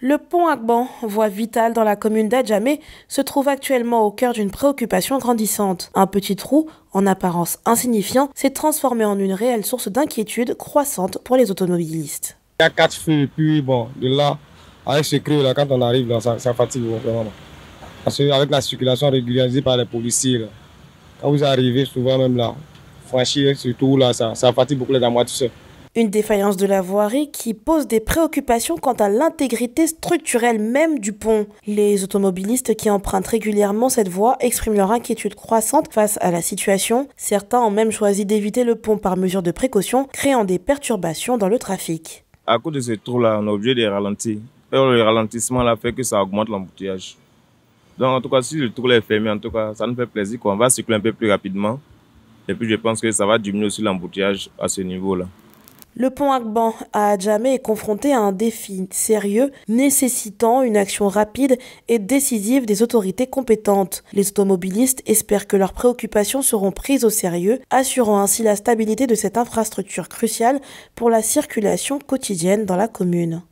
Le pont Agban, voie vitale dans la commune d'Adjamé, se trouve actuellement au cœur d'une préoccupation grandissante. Un petit trou, en apparence insignifiant, s'est transformé en une réelle source d'inquiétude croissante pour les automobilistes. Il y a quatre feux, puis bon, de là, avec ce creux là, quand on arrive là, ça, fatigue vraiment. Parce qu'avec la circulation régularisée par les policiers, quand vous arrivez souvent même là, franchir ce tour là, ça, fatigue beaucoup les dames tout seul. Une défaillance de la voirie qui pose des préoccupations quant à l'intégrité structurelle même du pont. Les automobilistes qui empruntent régulièrement cette voie expriment leur inquiétude croissante face à la situation. Certains ont même choisi d'éviter le pont par mesure de précaution, créant des perturbations dans le trafic. À cause de ce trou là on est obligé de ralentir. Et le ralentissement là fait que ça augmente l'embouteillage. Donc en tout cas, si le trou est fermé, en tout cas, ça nous fait plaisir qu'on va circuler un peu plus rapidement. Et puis je pense que ça va diminuer aussi l'embouteillage à ce niveau-là. Le pont Akban à Adjamé est confronté à un défi sérieux nécessitant une action rapide et décisive des autorités compétentes. Les automobilistes espèrent que leurs préoccupations seront prises au sérieux, assurant ainsi la stabilité de cette infrastructure cruciale pour la circulation quotidienne dans la commune.